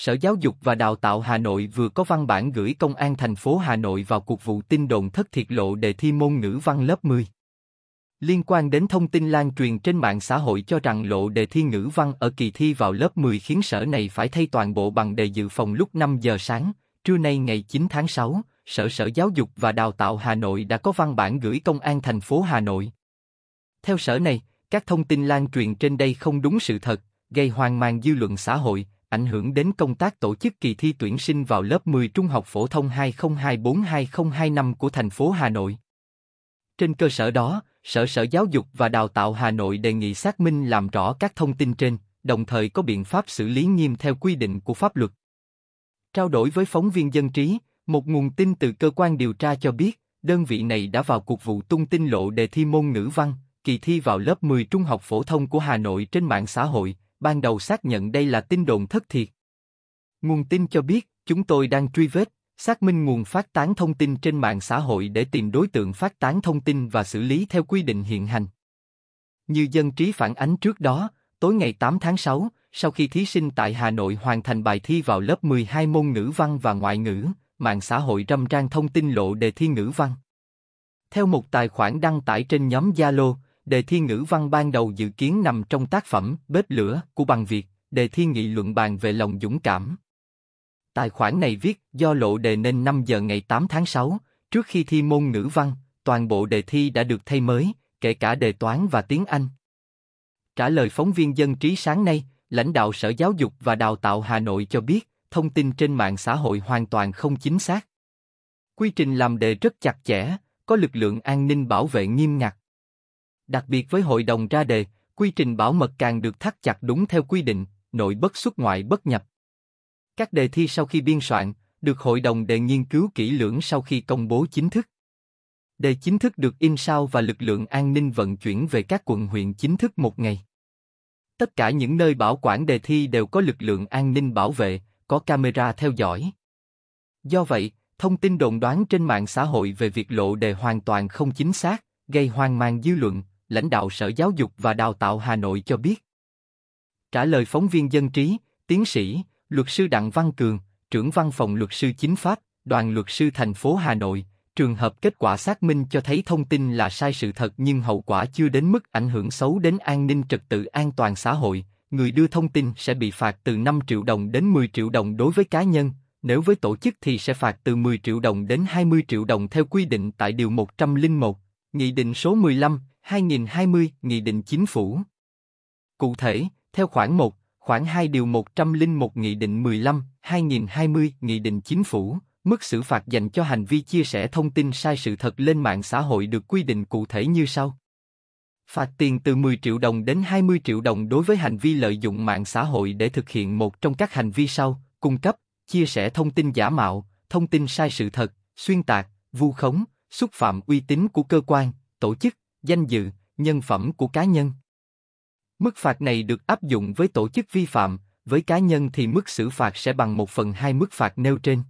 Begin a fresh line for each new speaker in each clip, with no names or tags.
Sở Giáo dục và Đào tạo Hà Nội vừa có văn bản gửi Công an thành phố Hà Nội vào cuộc vụ tin đồn thất thiệt lộ đề thi môn ngữ văn lớp 10. Liên quan đến thông tin lan truyền trên mạng xã hội cho rằng lộ đề thi ngữ văn ở kỳ thi vào lớp 10 khiến sở này phải thay toàn bộ bằng đề dự phòng lúc 5 giờ sáng, trưa nay ngày 9 tháng 6, Sở Sở Giáo dục và Đào tạo Hà Nội đã có văn bản gửi Công an thành phố Hà Nội. Theo sở này, các thông tin lan truyền trên đây không đúng sự thật, gây hoang mang dư luận xã hội, ảnh hưởng đến công tác tổ chức kỳ thi tuyển sinh vào lớp 10 trung học phổ thông 2024-2025 của thành phố Hà Nội. Trên cơ sở đó, Sở Sở Giáo dục và Đào tạo Hà Nội đề nghị xác minh làm rõ các thông tin trên, đồng thời có biện pháp xử lý nghiêm theo quy định của pháp luật. Trao đổi với phóng viên dân trí, một nguồn tin từ cơ quan điều tra cho biết, đơn vị này đã vào cuộc vụ tung tin lộ đề thi môn ngữ văn, kỳ thi vào lớp 10 trung học phổ thông của Hà Nội trên mạng xã hội, ban đầu xác nhận đây là tin đồn thất thiệt. Nguồn tin cho biết, chúng tôi đang truy vết, xác minh nguồn phát tán thông tin trên mạng xã hội để tìm đối tượng phát tán thông tin và xử lý theo quy định hiện hành. Như dân trí phản ánh trước đó, tối ngày 8 tháng 6, sau khi thí sinh tại Hà Nội hoàn thành bài thi vào lớp 12 môn ngữ văn và ngoại ngữ, mạng xã hội râm ran thông tin lộ đề thi ngữ văn. Theo một tài khoản đăng tải trên nhóm Zalo, Đề thi ngữ văn ban đầu dự kiến nằm trong tác phẩm Bếp lửa của bằng Việt, đề thi nghị luận bàn về lòng dũng cảm. Tài khoản này viết do lộ đề nên 5 giờ ngày 8 tháng 6, trước khi thi môn ngữ văn, toàn bộ đề thi đã được thay mới, kể cả đề toán và tiếng Anh. Trả lời phóng viên dân trí sáng nay, lãnh đạo Sở Giáo dục và Đào tạo Hà Nội cho biết, thông tin trên mạng xã hội hoàn toàn không chính xác. Quy trình làm đề rất chặt chẽ, có lực lượng an ninh bảo vệ nghiêm ngặt. Đặc biệt với hội đồng ra đề, quy trình bảo mật càng được thắt chặt đúng theo quy định, nội bất xuất ngoại bất nhập. Các đề thi sau khi biên soạn, được hội đồng đề nghiên cứu kỹ lưỡng sau khi công bố chính thức. Đề chính thức được in sao và lực lượng an ninh vận chuyển về các quận huyện chính thức một ngày. Tất cả những nơi bảo quản đề thi đều có lực lượng an ninh bảo vệ, có camera theo dõi. Do vậy, thông tin đồn đoán trên mạng xã hội về việc lộ đề hoàn toàn không chính xác, gây hoang mang dư luận, lãnh đạo Sở Giáo dục và Đào tạo Hà Nội cho biết. Trả lời phóng viên dân trí, tiến sĩ, luật sư Đặng Văn Cường, trưởng văn phòng luật sư chính pháp, đoàn luật sư thành phố Hà Nội, trường hợp kết quả xác minh cho thấy thông tin là sai sự thật nhưng hậu quả chưa đến mức ảnh hưởng xấu đến an ninh trật tự an toàn xã hội, người đưa thông tin sẽ bị phạt từ 5 triệu đồng đến 10 triệu đồng đối với cá nhân, nếu với tổ chức thì sẽ phạt từ 10 triệu đồng đến 20 triệu đồng theo quy định tại Điều 101, Nghị định số 15, 2020, Nghị định Chính phủ. Cụ thể, theo khoản 1, khoản 2 điều 101 Nghị định 15, 2020, Nghị định Chính phủ, mức xử phạt dành cho hành vi chia sẻ thông tin sai sự thật lên mạng xã hội được quy định cụ thể như sau. Phạt tiền từ 10 triệu đồng đến 20 triệu đồng đối với hành vi lợi dụng mạng xã hội để thực hiện một trong các hành vi sau, cung cấp, chia sẻ thông tin giả mạo, thông tin sai sự thật, xuyên tạc, vu khống, xúc phạm uy tín của cơ quan, tổ chức, danh dự, nhân phẩm của cá nhân. Mức phạt này được áp dụng với tổ chức vi phạm, với cá nhân thì mức xử phạt sẽ bằng 1 phần 2 mức phạt nêu trên.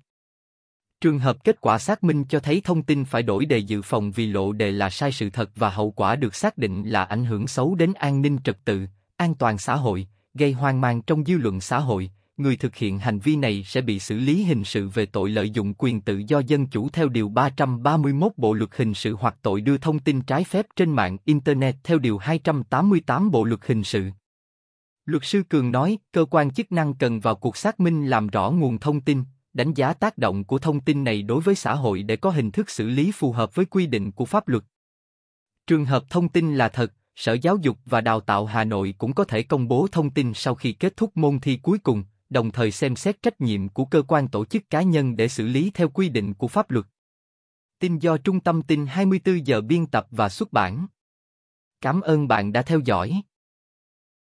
Trường hợp kết quả xác minh cho thấy thông tin phải đổi đề dự phòng vì lộ đề là sai sự thật và hậu quả được xác định là ảnh hưởng xấu đến an ninh trật tự, an toàn xã hội, gây hoang mang trong dư luận xã hội, người thực hiện hành vi này sẽ bị xử lý hình sự về tội lợi dụng quyền tự do dân chủ theo Điều 331 Bộ Luật Hình sự hoặc tội đưa thông tin trái phép trên mạng Internet theo Điều 288 Bộ Luật Hình sự. Luật sư Cường nói, cơ quan chức năng cần vào cuộc xác minh làm rõ nguồn thông tin, đánh giá tác động của thông tin này đối với xã hội để có hình thức xử lý phù hợp với quy định của pháp luật. Trường hợp thông tin là thật, Sở Giáo dục và Đào tạo Hà Nội cũng có thể công bố thông tin sau khi kết thúc môn thi cuối cùng, đồng thời xem xét trách nhiệm của cơ quan tổ chức cá nhân để xử lý theo quy định của pháp luật. Tin do Trung tâm tin 24 giờ biên tập và xuất bản. Cảm ơn bạn đã theo dõi.